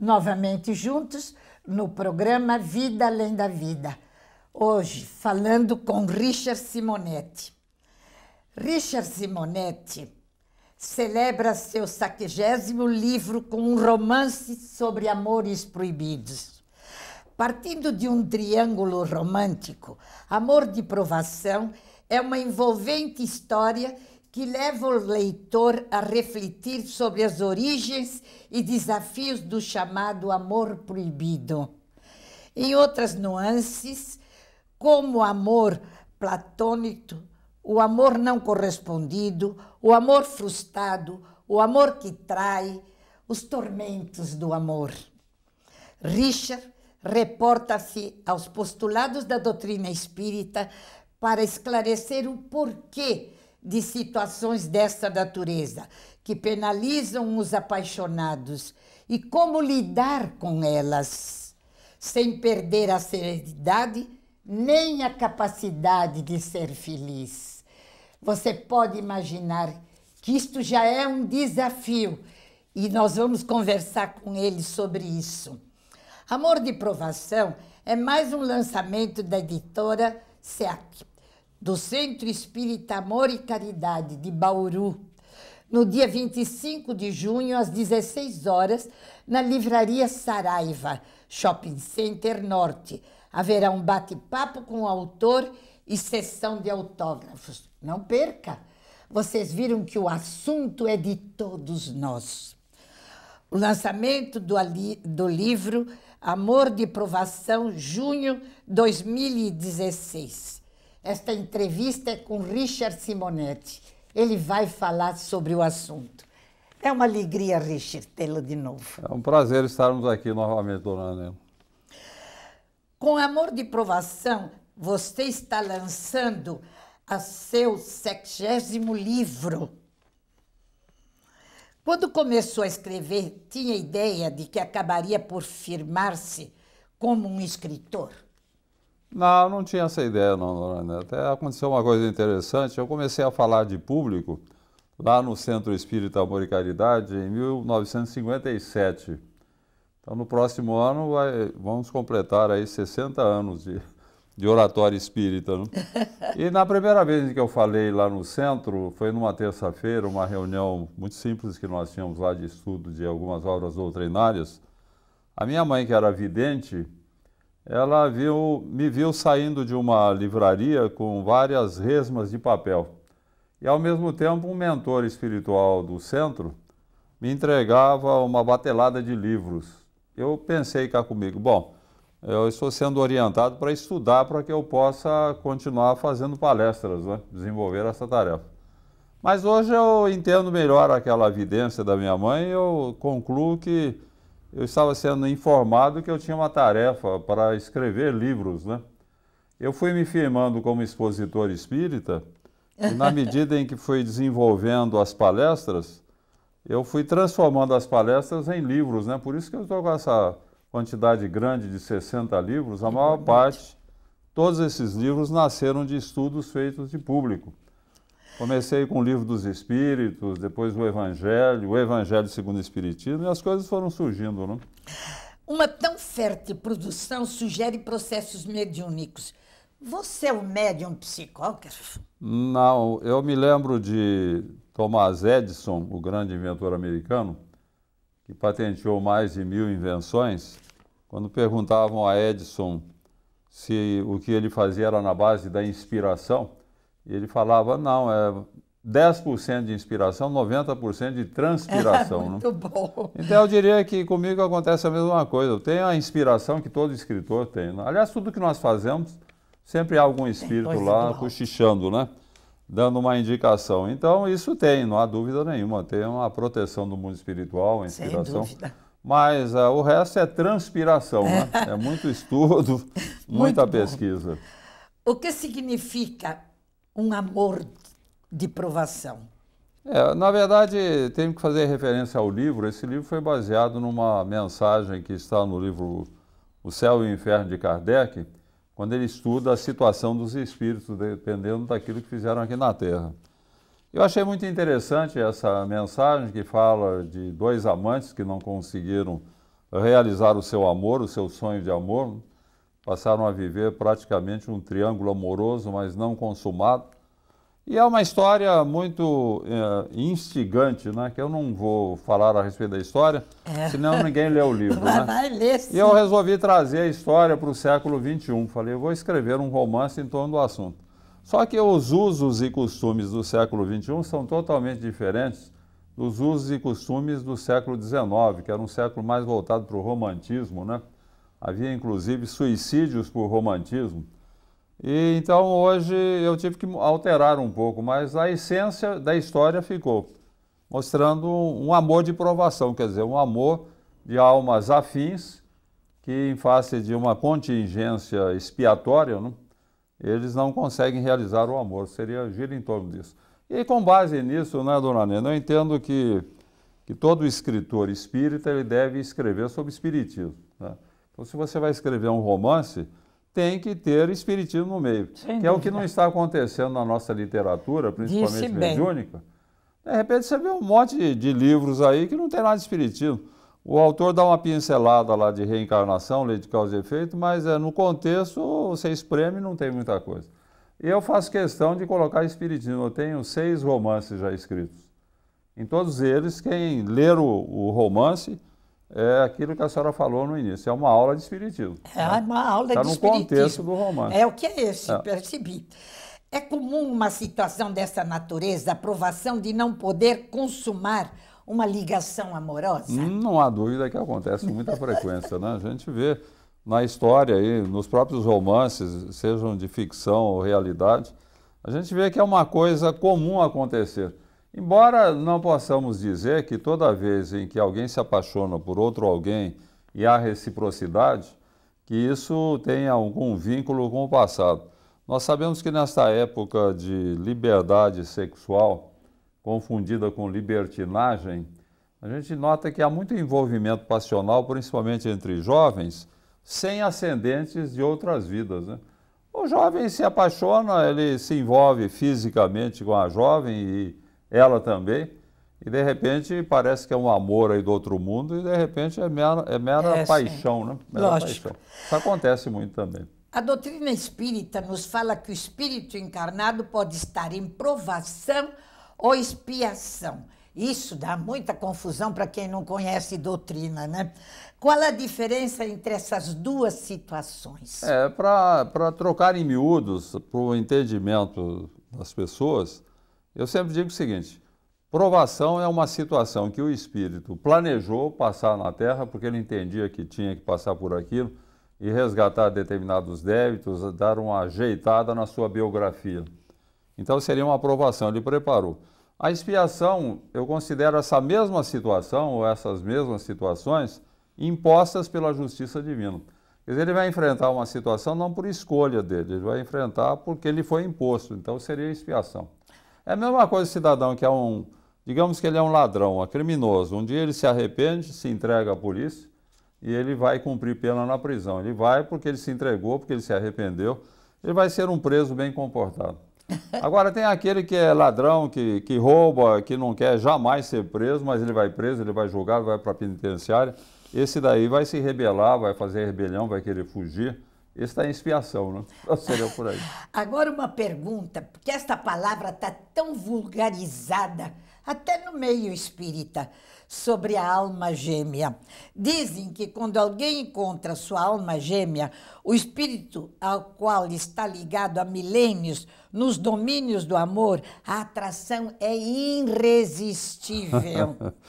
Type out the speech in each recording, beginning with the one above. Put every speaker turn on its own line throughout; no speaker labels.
novamente juntos no programa Vida Além da Vida. Hoje, falando com Richard Simonetti. Richard Simonetti celebra seu saquegésimo livro com um romance sobre amores proibidos. Partindo de um triângulo romântico, Amor de Provação é uma envolvente história que leva o leitor a refletir sobre as origens e desafios do chamado amor proibido. Em outras nuances, como o amor platônico, o amor não correspondido, o amor frustrado, o amor que trai, os tormentos do amor. Richard reporta-se aos postulados da doutrina espírita para esclarecer o porquê de situações desta natureza, que penalizam os apaixonados, e como lidar com elas, sem perder a serenidade nem a capacidade de ser feliz. Você pode imaginar que isto já é um desafio e nós vamos conversar com ele sobre isso. Amor de Provação é mais um lançamento da editora SEAC do Centro Espírita Amor e Caridade de Bauru, no dia 25 de junho, às 16 horas, na Livraria Saraiva, Shopping Center Norte. Haverá um bate-papo com o autor e sessão de autógrafos. Não perca! Vocês viram que o assunto é de todos nós. O lançamento do, do livro Amor de Provação, junho 2016 esta entrevista é com Richard Simonetti. Ele vai falar sobre o assunto. É uma alegria, Richard, tê-lo de novo.
É um prazer estarmos aqui novamente, dona Anel.
Com Amor de Provação, você está lançando a seu sexagésimo livro. Quando começou a escrever, tinha ideia de que acabaria por firmar-se como um escritor?
Não, não tinha essa ideia, não, Lorena. Até aconteceu uma coisa interessante. Eu comecei a falar de público lá no Centro Espírita Amor e Caridade em 1957. Então, no próximo ano, vai, vamos completar aí 60 anos de, de oratório espírita. Né? E na primeira vez que eu falei lá no centro, foi numa terça-feira, uma reunião muito simples que nós tínhamos lá de estudo de algumas obras doutrinárias. A minha mãe, que era vidente, ela viu, me viu saindo de uma livraria com várias resmas de papel. E ao mesmo tempo, um mentor espiritual do centro me entregava uma batelada de livros. Eu pensei cá comigo, bom, eu estou sendo orientado para estudar para que eu possa continuar fazendo palestras, né? desenvolver essa tarefa. Mas hoje eu entendo melhor aquela evidência da minha mãe e eu concluo que eu estava sendo informado que eu tinha uma tarefa para escrever livros, né? Eu fui me firmando como expositor espírita e na medida em que fui desenvolvendo as palestras, eu fui transformando as palestras em livros, né? Por isso que eu estou com essa quantidade grande de 60 livros, a maior parte, todos esses livros nasceram de estudos feitos de público. Comecei com o Livro dos Espíritos, depois o Evangelho, o Evangelho segundo o Espiritismo, e as coisas foram surgindo, não? Né?
Uma tão fértil produção sugere processos mediúnicos. Você é o médium psicógrafo?
Não, eu me lembro de Thomas Edison, o grande inventor americano, que patenteou mais de mil invenções. Quando perguntavam a Edison se o que ele fazia era na base da inspiração, e ele falava, não, é 10% de inspiração, 90% de transpiração. É, né? muito
né? bom. Então
eu diria que comigo acontece a mesma coisa. Eu tenho a inspiração que todo escritor tem. Né? Aliás, tudo que nós fazemos, sempre há algum espírito lá cochichando, né? Dando uma indicação. Então, isso tem, não há dúvida nenhuma. Tem uma proteção do mundo espiritual, inspiração. Sem dúvida. Mas uh, o resto é transpiração, né? É muito estudo, muita muito pesquisa.
Bom. O que significa um amor de provação?
É, na verdade, tenho que fazer referência ao livro. Esse livro foi baseado numa mensagem que está no livro O Céu e o Inferno de Kardec, quando ele estuda a situação dos espíritos, dependendo daquilo que fizeram aqui na Terra. Eu achei muito interessante essa mensagem que fala de dois amantes que não conseguiram realizar o seu amor, o seu sonho de amor, passaram a viver praticamente um triângulo amoroso, mas não consumado. E é uma história muito é, instigante, né? Que eu não vou falar a respeito da história, é. senão ninguém lê o livro. Vai, né? vai ler, sim. E eu resolvi trazer a história para o século XXI. Falei, vou escrever um romance em torno do assunto. Só que os usos e costumes do século XXI são totalmente diferentes dos usos e costumes do século XIX, que era um século mais voltado para o romantismo, né? Havia inclusive suicídios por romantismo. E então hoje eu tive que alterar um pouco, mas a essência da história ficou, mostrando um amor de provação, quer dizer, um amor de almas afins que, em face de uma contingência expiatória, né, eles não conseguem realizar o amor. Seria gira em torno disso. E com base nisso, né, dona Nena, eu entendo que, que todo escritor espírita ele deve escrever sobre espiritismo. Né? Então, se você vai escrever um romance, tem que ter espiritismo no meio, Sem que é o que não está acontecendo na nossa literatura, principalmente mediúnica. De repente você vê um monte de, de, livros aí que não tem nada de espiritismo. O autor dá uma pincelada lá de reencarnação, lei de causa e efeito, mas é, no contexto você espreme não tem muita coisa. E eu faço questão de colocar espiritismo. Eu tenho seis romances já escritos. Em todos eles, quem ler o, o romance é aquilo que a senhora falou no início, é uma aula de espiritismo. É né? uma aula tá de espiritismo. Está no contexto do romance. É o que é esse, é.
percebi. É comum uma situação dessa natureza, a provação de não poder consumar uma ligação amorosa?
Não há dúvida que acontece com muita frequência, né? A gente vê na história aí, nos próprios romances, sejam de ficção ou realidade, a gente vê que é uma coisa comum acontecer. Embora não possamos dizer que toda vez em que alguém se apaixona por outro alguém e há reciprocidade, que isso tenha algum vínculo com o passado. Nós sabemos que nesta época de liberdade sexual, confundida com libertinagem, a gente nota que há muito envolvimento passional, principalmente entre jovens, sem ascendentes de outras vidas. Né? O jovem se apaixona, ele se envolve fisicamente com a jovem e ela também. E de repente parece que é um amor aí do outro mundo e de repente é mera, é mera é, paixão, né? Mera Lógico. Paixão. Isso acontece muito também.
A doutrina espírita nos fala que o espírito encarnado pode estar em provação ou expiação. Isso dá muita confusão para quem não conhece doutrina, né? Qual a diferença entre essas duas situações?
É, para trocar em miúdos, para o entendimento das pessoas, eu sempre digo o seguinte: provação é uma situação que o espírito planejou passar na Terra porque ele entendia que tinha que passar por aquilo e resgatar determinados débitos, dar uma ajeitada na sua biografia. Então seria uma aprovação, ele preparou. A expiação, eu considero essa mesma situação, ou essas mesmas situações, impostas pela justiça divina. Quer dizer, ele vai enfrentar uma situação não por escolha dele, ele vai enfrentar porque ele foi imposto, então seria expiação. É a mesma coisa o cidadão que é um, digamos que ele é um ladrão, é criminoso. Um dia ele se arrepende, se entrega à polícia e ele vai cumprir pena na prisão. Ele vai porque ele se entregou, porque ele se arrependeu. Ele vai ser um preso bem comportado. Agora tem aquele que é ladrão, que, que rouba, que não quer jamais ser preso, mas ele vai preso, ele vai julgado, vai para a penitenciária. Esse daí vai se rebelar, vai fazer rebelião, vai querer fugir está em expiação, né? Ou por aí.
Agora uma pergunta, porque esta palavra está tão vulgarizada, até no meio espírita, sobre a alma gêmea. Dizem que quando alguém encontra sua alma gêmea, o espírito ao qual está ligado há milênios, nos domínios do amor, a atração é irresistível.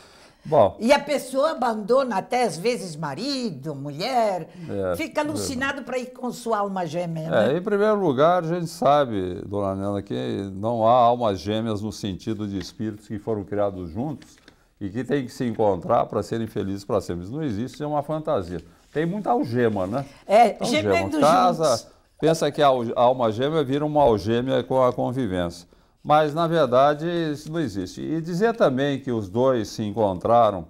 Bom. E a pessoa abandona até às vezes marido, mulher, é, fica é alucinado é. para ir com sua alma gêmea. Né? É, em
primeiro lugar, a gente sabe, dona Nena, que não há almas gêmeas no sentido de espíritos que foram criados juntos e que têm que se encontrar para serem felizes para sempre. Isso não existe, isso é uma fantasia. Tem muita algema, né? É, então, algema. Casa, juntos. Pensa que a alma gêmea vira uma algêmea com a convivência mas na verdade isso não existe. E dizer também que os dois se encontraram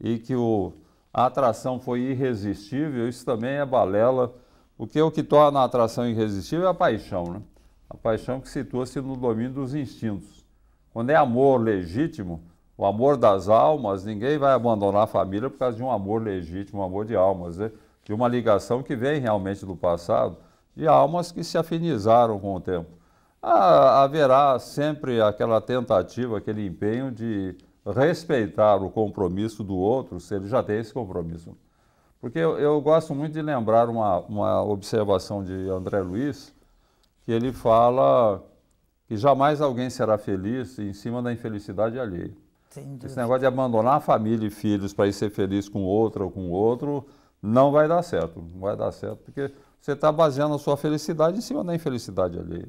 e que o, a atração foi irresistível, isso também é balela, porque o que torna a atração irresistível é a paixão, né? A paixão que situa-se no domínio dos instintos. Quando é amor legítimo, o amor das almas, ninguém vai abandonar a família por causa de um amor legítimo, um amor de almas, né? de uma ligação que vem realmente do passado, de almas que se afinizaram com o tempo. Ah, haverá sempre aquela tentativa, aquele empenho de respeitar o compromisso do outro, se ele já tem esse compromisso. Porque eu, eu gosto muito de lembrar uma, uma observação de André Luiz, que ele fala que jamais alguém será feliz em cima da infelicidade alheia. Esse negócio de abandonar a família e filhos para ir ser feliz com outra ou com outro não vai dar certo. Não vai dar certo, porque você está baseando a sua felicidade em cima da infelicidade alheia.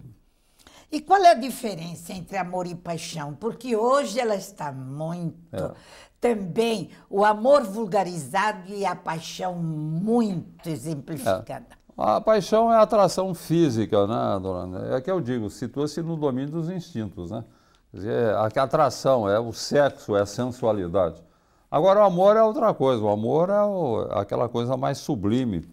E qual é a diferença entre amor e paixão? Porque hoje ela está muito. É. Também o amor vulgarizado e a paixão muito exemplificada. É.
A paixão é a atração física, né, Dona? É que eu digo, situa-se no domínio dos instintos, né? Quer dizer, é é a atração é o sexo, é a sensualidade. Agora, o amor é outra coisa. O amor é o, aquela coisa mais sublime,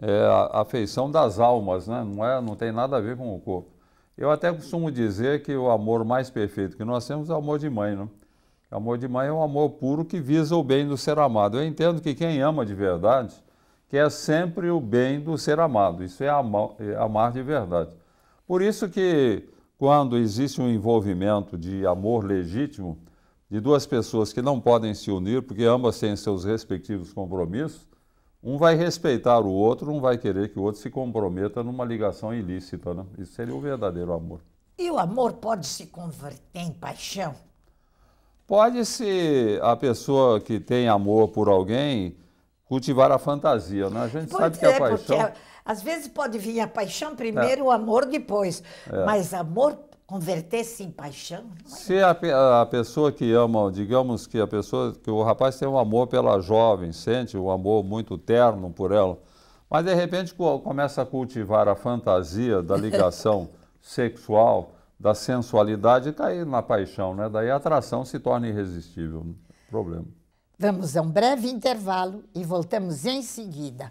é a afeição das almas, né? Não, é, não tem nada a ver com o corpo. Eu até costumo dizer que o amor mais perfeito que nós temos é o amor de mãe, né? O amor de mãe é um amor puro que visa o bem do ser amado. Eu entendo que quem ama de verdade quer sempre o bem do ser amado. Isso é amar, é amar de verdade. Por isso que quando existe um envolvimento de amor legítimo de duas pessoas que não podem se unir porque ambas têm seus respectivos compromissos, um vai respeitar o outro, não vai querer que o outro se comprometa numa ligação ilícita. Né? Isso seria o verdadeiro amor.
E o amor pode se converter em paixão?
Pode se a pessoa que tem amor por alguém cultivar a fantasia, né? A gente pois sabe que é, a paixão. Porque,
às vezes pode vir a paixão primeiro, é. o amor depois. É. Mas amor converter-se em paixão?
É? Se a, a, pessoa que ama, digamos que a pessoa, que o rapaz tem um amor pela jovem, sente um amor muito terno por ela, mas de repente começa a cultivar a fantasia da ligação sexual, da sensualidade, e tá cair na paixão, né? Daí a atração se torna irresistível. Né? Problema.
Vamos a um breve intervalo e voltamos em seguida.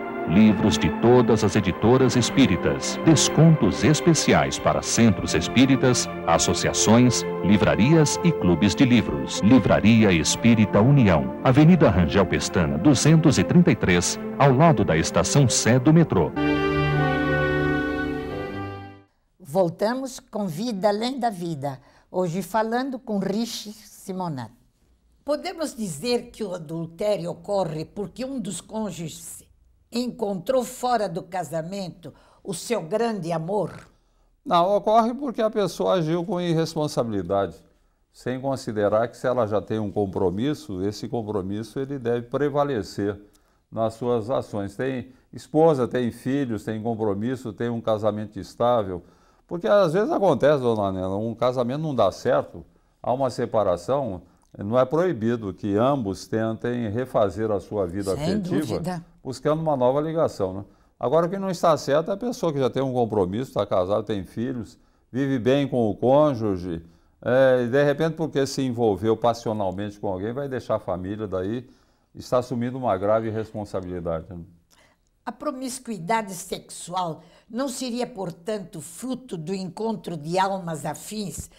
livros de todas as editoras espíritas, descontos especiais para centros espíritas, associações, livrarias e clubes de livros. Livraria Espírita União, Avenida Rangel Pestana, 233, ao lado da estação Sé do metrô.
Voltamos com Vida Além da Vida, hoje falando com Rich Simonato. Podemos dizer que o adultério ocorre porque um dos cônjuges encontrou fora do casamento o seu grande amor?
Não, ocorre porque a pessoa agiu com irresponsabilidade, sem considerar que se ela já tem um compromisso, esse compromisso ele deve prevalecer nas suas ações. Tem esposa, tem filhos, tem compromisso, tem um casamento estável. Porque às vezes acontece, dona Nela, um casamento não dá certo, há uma separação, não é proibido que ambos tentem refazer a sua vida Sem afetiva dúvida. buscando uma nova ligação. Né? Agora, o que não está certo é a pessoa que já tem um compromisso, está casada, tem filhos, vive bem com o cônjuge, é, e de repente, porque se envolveu passionalmente com alguém, vai deixar a família, daí está assumindo uma grave responsabilidade. Né?
A promiscuidade sexual não seria, portanto, fruto do encontro de almas afins?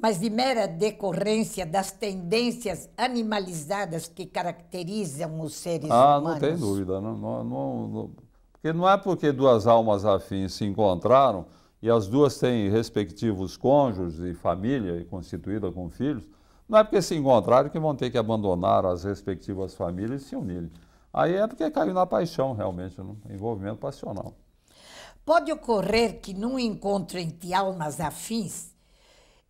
mas de mera decorrência das tendências animalizadas que caracterizam os seres ah, humanos? Ah, não tem dúvida.
Não, não, não, porque não é porque duas almas afins se encontraram e as duas têm respectivos cônjuges e família e constituída com filhos, não é porque se encontraram que vão ter que abandonar as respectivas famílias e se unirem. Aí é porque caiu na paixão, realmente, no né? envolvimento passional.
Pode ocorrer que num encontro entre almas afins,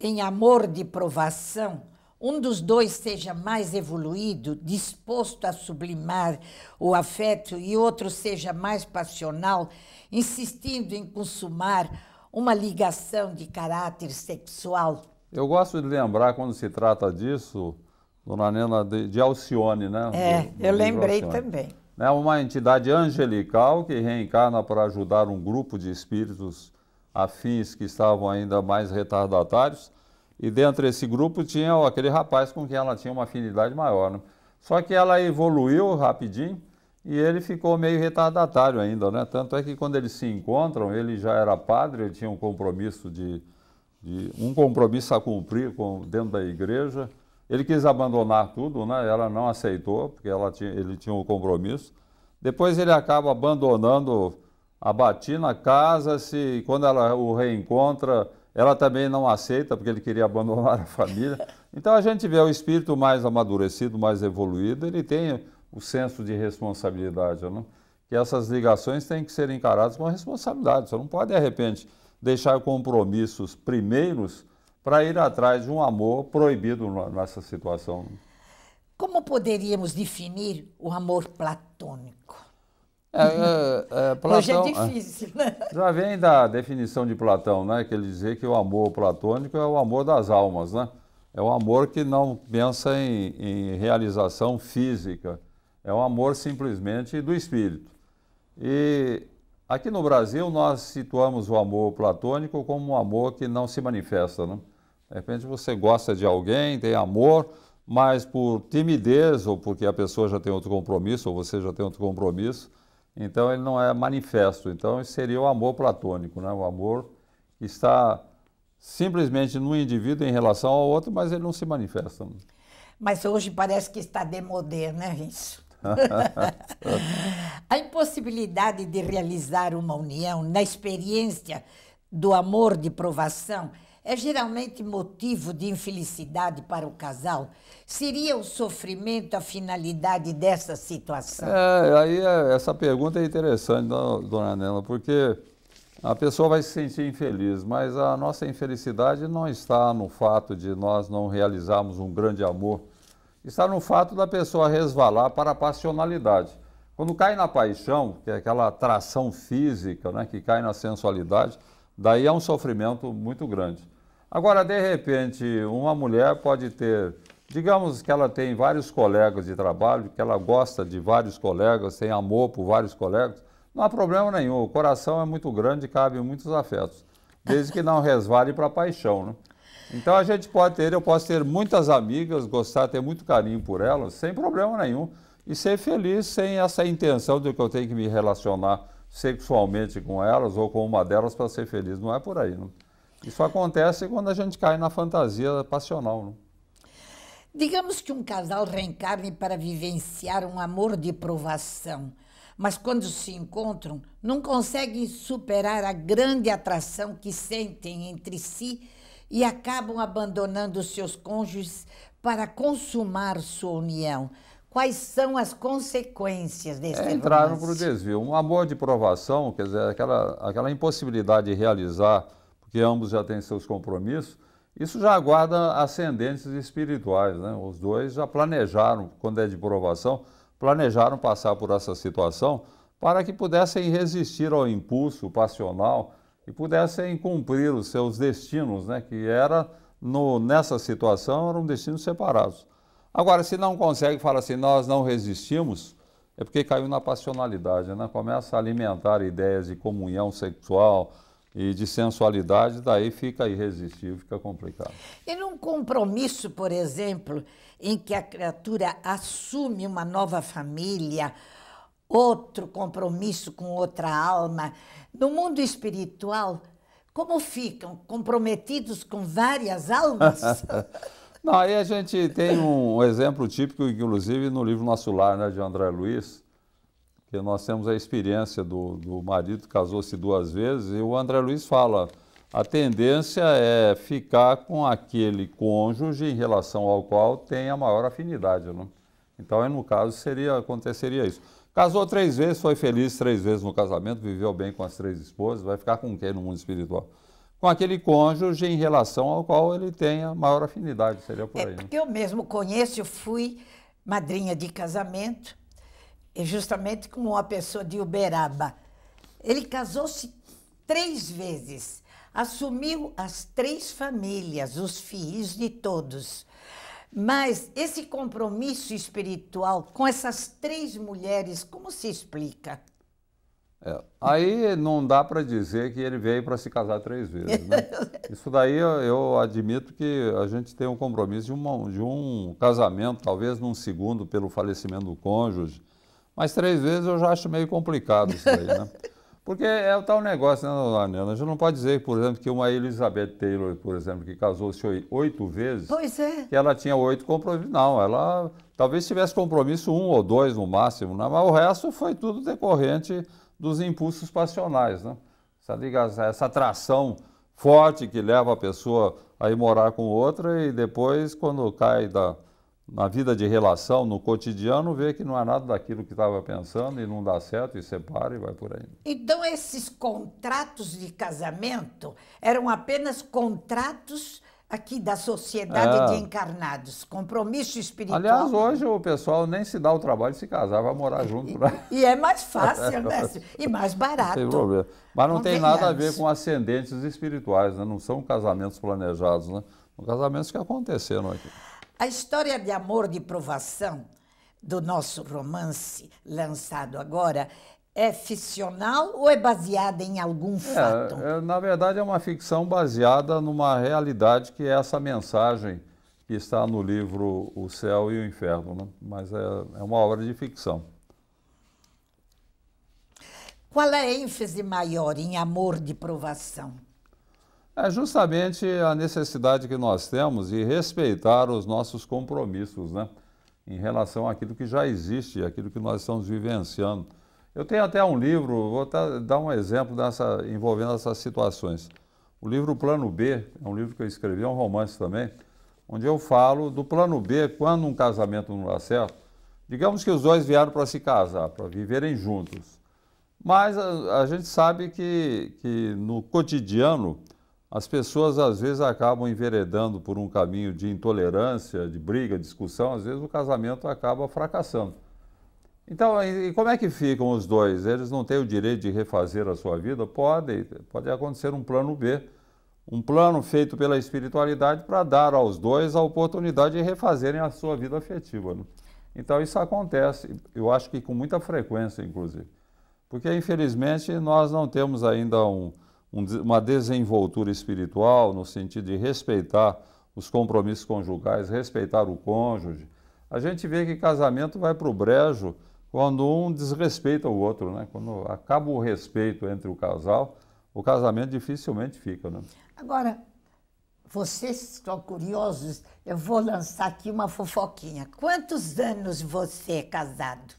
em amor de provação, um dos dois seja mais evoluído, disposto a sublimar o afeto, e outro seja mais passional, insistindo em consumar uma ligação de caráter sexual.
Eu gosto de lembrar, quando se trata disso, dona Nena, de, de Alcione, né? É, do, do eu lembrei Alcione. também. É uma entidade angelical que reencarna para ajudar um grupo de espíritos afins que estavam ainda mais retardatários, e dentro desse grupo tinha aquele rapaz com quem ela tinha uma afinidade maior. Né? Só que ela evoluiu rapidinho e ele ficou meio retardatário ainda, né? Tanto é que quando eles se encontram, ele já era padre, ele tinha um compromisso de, de um compromisso a cumprir com, dentro da igreja. Ele quis abandonar tudo, né? Ela não aceitou porque ela tinha, ele tinha um compromisso. Depois ele acaba abandonando abati na casa, se quando ela o reencontra, ela também não aceita porque ele queria abandonar a família. Então a gente vê o espírito mais amadurecido, mais evoluído, ele tem o senso de responsabilidade, não? Né? que essas ligações têm que ser encaradas com responsabilidade. Você não pode, de repente, deixar compromissos primeiros para ir atrás de um amor proibido nessa situação. Né?
Como poderíamos definir o amor platônico?
É, é, é, Platão, Hoje é, é difícil, né? Já vem da definição de Platão, né? Que ele dizia que o amor platônico é o amor das almas, né? É um amor que não pensa em, em realização física, é um amor simplesmente do espírito. E aqui no Brasil nós situamos o amor platônico como um amor que não se manifesta, né? De repente você gosta de alguém, tem amor, mas por timidez ou porque a pessoa já tem outro compromisso ou você já tem outro compromisso, então ele não é manifesto, então seria o amor platônico, né? o amor que está simplesmente no indivíduo em relação ao outro, mas ele não se manifesta. Né?
Mas hoje parece que está demodé, né, isso? a impossibilidade de realizar uma união na experiência do amor de provação é geralmente motivo de infelicidade para o casal? Seria o sofrimento a finalidade dessa situação? É,
aí é, essa pergunta é interessante, dona Nela, porque a pessoa vai se sentir infeliz, mas a nossa infelicidade não está no fato de nós não realizarmos um grande amor, está no fato da pessoa resvalar para a passionalidade. Quando cai na paixão, que é aquela atração física, né, que cai na sensualidade, daí é um sofrimento muito grande. Agora, de repente, uma mulher pode ter, digamos que ela tem vários colegas de trabalho, que ela gosta de vários colegas, tem amor por vários colegas, não há problema nenhum. O coração é muito grande, cabe muitos afetos, desde que não resvale para a paixão, né? Então a gente pode ter, eu posso ter muitas amigas, gostar, ter muito carinho por elas, sem problema nenhum, e ser feliz sem essa intenção de que eu tenho que me relacionar sexualmente com elas ou com uma delas para ser feliz. Não é por aí, não. Isso acontece quando a gente cai na fantasia passional. Não? Né?
Digamos que um casal reencarne para vivenciar um amor de provação, mas quando se encontram, não conseguem superar a grande atração que sentem entre si e acabam abandonando seus cônjuges para consumar sua união. Quais são as consequências desse é, Entraram para o
desvio. Um amor de provação, quer dizer, aquela, aquela impossibilidade de realizar que ambos já têm seus compromissos, isso já aguarda ascendentes espirituais. Né? Os dois já planejaram, quando é de provação, planejaram passar por essa situação para que pudessem resistir ao impulso passional e pudessem cumprir os seus destinos, né? que era no, nessa situação eram destinos separados. Agora, se não consegue, falar assim, nós não resistimos, é porque caiu na passionalidade, né? começa a alimentar ideias de comunhão sexual, e de sensualidade, daí fica irresistível, fica complicado.
E num compromisso, por exemplo, em que a criatura assume uma nova família, outro compromisso com outra alma, no mundo espiritual, como ficam? Comprometidos com várias almas?
Não, aí a gente tem um exemplo típico, inclusive, no livro Nosso Lar, né, de André Luiz, porque nós temos a experiência do, do marido casou-se duas vezes e o André Luiz fala: a tendência é ficar com aquele cônjuge em relação ao qual tem a maior afinidade. Né? Então, no caso, seria, aconteceria isso. Casou três vezes, foi feliz três vezes no casamento, viveu bem com as três esposas, vai ficar com quem no mundo espiritual? Com aquele cônjuge em relação ao qual ele tem a maior afinidade, seria por é, aí. É, né? porque
eu mesmo conheço, eu fui madrinha de casamento é justamente como uma pessoa de Uberaba. Ele casou-se três vezes, assumiu as três famílias, os filhos de todos. Mas esse compromisso espiritual com essas três mulheres, como se explica?
É, aí não dá para dizer que ele veio para se casar três vezes. Né? Isso daí eu, eu, admito que a gente tem um compromisso de, uma, de um casamento, talvez num segundo pelo falecimento do cônjuge, mas três vezes eu já acho meio complicado isso aí, né? Porque é o tal negócio, né, Dona A gente não pode dizer, por exemplo, que uma Elizabeth Taylor, por exemplo, que casou-se oito vezes,
pois é. que
ela tinha oito compromissos. Não, ela talvez tivesse compromisso um ou dois no máximo, né? mas o resto foi tudo decorrente dos impulsos passionais. Né? Essa, ligação, essa atração forte que leva a pessoa a ir morar com outra e depois, quando cai da, na vida de relação, no cotidiano, vê que não é nada daquilo que estava pensando e não dá certo e separa e vai por aí.
Então esses contratos de casamento eram apenas contratos aqui da sociedade é. de encarnados, compromisso espiritual. Aliás, hoje
o pessoal nem se dá o trabalho de se casar, vai morar junto. E, né? e é mais fácil, né?
E mais barato. Sem problema. Mas não tem nada a ver com
ascendentes espirituais, né? Não são casamentos planejados, né? São casamentos que aconteceram aqui.
A história de amor de provação do nosso romance lançado agora é ficcional ou é baseada em algum é, fato?
É, é, na verdade, é uma ficção baseada numa realidade que é essa mensagem que está no livro O Céu e o Inferno, né? mas é, é uma obra de ficção.
Qual é a ênfase maior em amor de provação?
É justamente a necessidade que nós temos de respeitar os nossos compromissos, né? Em relação àquilo que já existe, àquilo que nós estamos vivenciando. Eu tenho até um livro, vou dar um exemplo dessa, envolvendo essas situações. O livro Plano B, é um livro que eu escrevi, é um romance também, onde eu falo do plano B quando um casamento não dá certo. Digamos que os dois vieram para se casar, para viverem juntos. Mas a, a gente sabe que, que no cotidiano as pessoas às vezes acabam enveredando por um caminho de intolerância, de briga, discussão, às vezes o casamento acaba fracassando. Então, e como é que ficam os dois? Eles não têm o direito de refazer a sua vida? Pode, pode acontecer um plano B, um plano feito pela espiritualidade para dar aos dois a oportunidade de refazerem a sua vida afetiva. Né? Então, isso acontece, eu acho que com muita frequência, inclusive. Porque, infelizmente, nós não temos ainda um, uma desenvoltura espiritual no sentido de respeitar os compromissos conjugais, respeitar o cônjuge. A gente vê que casamento vai para o brejo quando um desrespeita o outro, né? Quando acaba o respeito entre o casal, o casamento dificilmente fica, né?
Agora, vocês estão curiosos, eu vou lançar aqui uma fofoquinha. Quantos anos você é casado?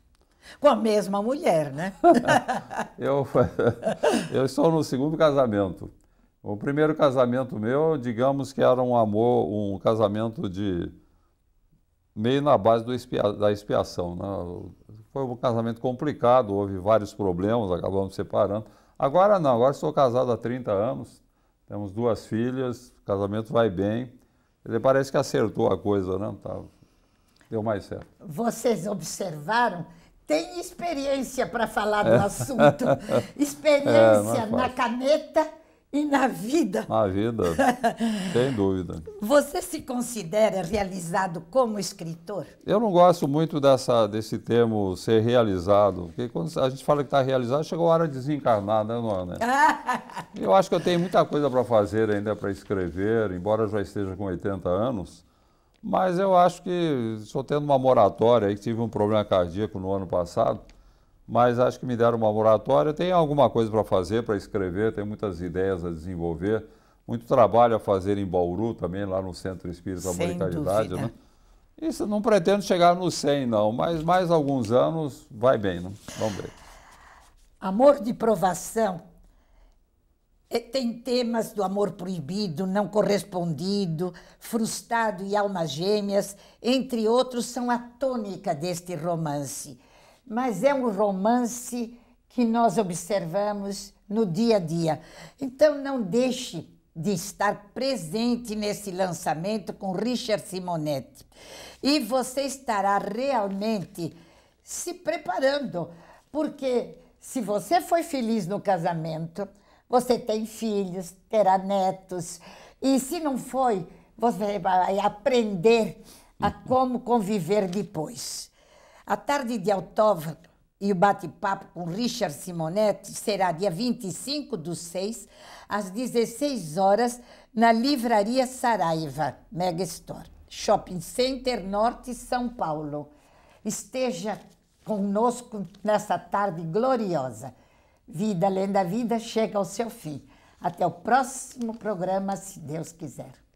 Com a mesma mulher, né?
eu, eu estou no segundo casamento. O primeiro casamento meu, digamos que era um amor, um casamento de meio na base expia, da expiação. Né? Foi um casamento complicado, houve vários problemas, acabamos separando. Agora não, agora estou casado há 30 anos, temos duas filhas, o casamento vai bem. Ele parece que acertou a coisa, né? Tá, deu mais certo.
Vocês observaram tem experiência para falar do é. assunto. Experiência é, é na caneta e na vida.
Na vida, sem dúvida.
Você se considera realizado como escritor?
Eu não gosto muito dessa, desse termo ser realizado, porque quando a gente fala que está realizado, chegou a hora de desencarnar, né, Luana? eu acho que eu tenho muita coisa para fazer ainda para escrever, embora eu já esteja com 80 anos. Mas eu acho que estou tendo uma moratória, aí tive um problema cardíaco no ano passado, mas acho que me deram uma moratória. Tem alguma coisa para fazer, para escrever, tem muitas ideias a desenvolver, muito trabalho a fazer em Bauru também, lá no Centro Espírita Amor e Caridade. Né? Isso não pretendo chegar no 100, não, mas mais alguns anos vai bem, né? vamos ver.
Amor de provação é, tem temas do amor proibido, não correspondido, frustrado e almas gêmeas, entre outros, são a tônica deste romance. Mas é um romance que nós observamos no dia a dia. Então, não deixe de estar presente nesse lançamento com Richard Simonetti. E você estará realmente se preparando, porque se você foi feliz no casamento, você tem filhos, terá netos. E se não foi, você vai aprender a como conviver depois. A tarde de autógrafo e o bate-papo com Richard Simonetti será dia 25 do 6, às 16 horas, na Livraria Saraiva, Mega Store, Shopping Center Norte, São Paulo. Esteja conosco nessa tarde gloriosa. Vida Além da Vida chega ao seu fim. Até o próximo programa, se Deus quiser.